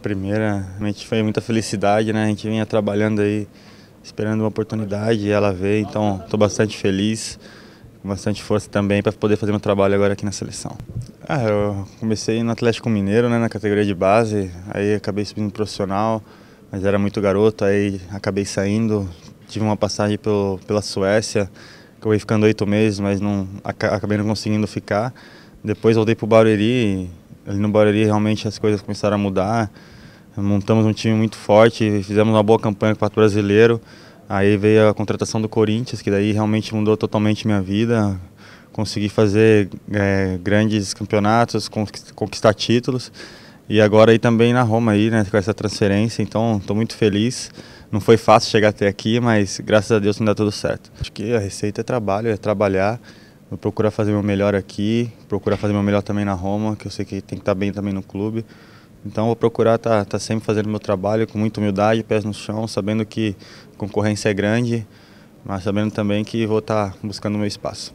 primeira realmente foi muita felicidade, né? A gente vinha trabalhando aí, esperando uma oportunidade e ela veio, então estou bastante feliz, com bastante força também para poder fazer meu trabalho agora aqui na seleção. Ah, eu comecei no Atlético Mineiro, né, na categoria de base, aí acabei subindo profissional, mas era muito garoto, aí acabei saindo, tive uma passagem pelo, pela Suécia, acabei ficando oito meses, mas não acabei não conseguindo ficar. Depois voltei para o Barueri ali no Barueri realmente as coisas começaram a mudar. Montamos um time muito forte, fizemos uma boa campanha com o Brasileiro. Aí veio a contratação do Corinthians, que daí realmente mudou totalmente minha vida. Consegui fazer é, grandes campeonatos, conquistar títulos. E agora aí também na Roma aí, né, com essa transferência, então estou muito feliz. Não foi fácil chegar até aqui, mas graças a Deus tem dá tudo certo. Acho que a receita é trabalho, é trabalhar, Vou procurar fazer meu melhor aqui, procurar fazer meu melhor também na Roma, que eu sei que tem que estar tá bem também no clube. Então vou procurar estar tá, tá sempre fazendo meu trabalho com muita humildade, pés no chão, sabendo que a concorrência é grande, mas sabendo também que vou estar tá buscando meu espaço.